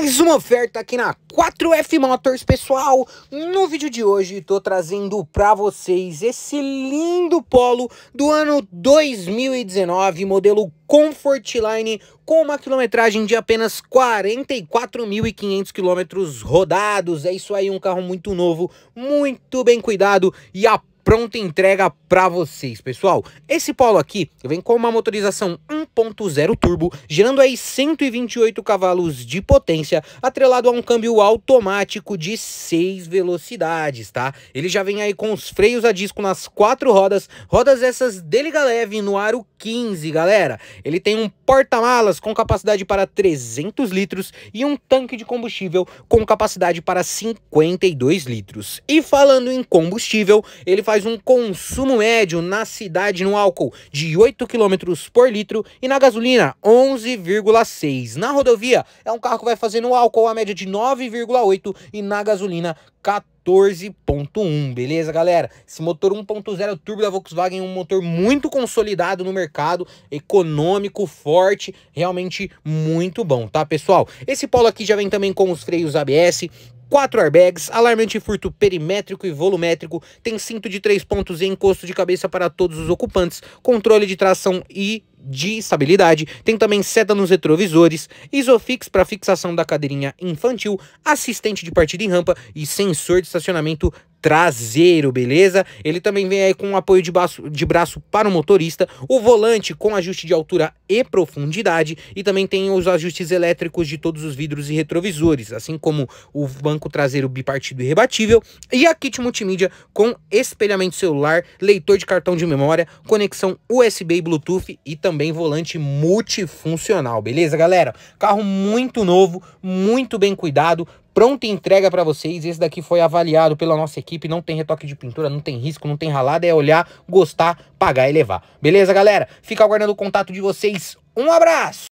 mais uma oferta aqui na 4F Motors, pessoal. No vídeo de hoje estou trazendo para vocês esse lindo Polo do ano 2019, modelo Comfortline com uma quilometragem de apenas 44.500 quilômetros rodados. É isso aí, um carro muito novo, muito bem cuidado e a pronta entrega para vocês, pessoal. Esse Polo aqui vem com uma motorização 1.0 turbo, gerando aí 128 cavalos de potência, atrelado a um câmbio automático de 6 velocidades, tá? Ele já vem aí com os freios a disco nas quatro rodas, rodas essas Deliga Leve no aro 15, galera. Ele tem um porta-malas com capacidade para 300 litros e um tanque de combustível com capacidade para 52 litros. E falando em combustível, ele faz faz um consumo médio na cidade no álcool de 8 km por litro e na gasolina 11,6. Na rodovia é um carro que vai fazer no álcool a média de 9,8 e na gasolina 14. 14.1, beleza, galera? Esse motor 1.0 turbo da Volkswagen é um motor muito consolidado no mercado, econômico, forte, realmente muito bom, tá, pessoal? Esse Polo aqui já vem também com os freios ABS, quatro airbags, alarme antifurto perimétrico e volumétrico, tem cinto de três pontos e encosto de cabeça para todos os ocupantes, controle de tração e de estabilidade, tem também seta nos retrovisores, isofix para fixação da cadeirinha infantil, assistente de partida em rampa e sensor de estacionamento traseiro, beleza? Ele também vem aí com um apoio de braço, de braço para o motorista, o volante com ajuste de altura e profundidade e também tem os ajustes elétricos de todos os vidros e retrovisores, assim como o banco traseiro bipartido e rebatível e a kit multimídia com espelhamento celular, leitor de cartão de memória, conexão USB e Bluetooth e também volante multifuncional, beleza, galera? Carro muito novo, muito bem cuidado, pronta entrega para vocês. Esse daqui foi avaliado pela nossa equipe, não tem retoque de pintura, não tem risco, não tem ralada, é olhar, gostar, pagar e levar. Beleza, galera? Fica aguardando o contato de vocês. Um abraço!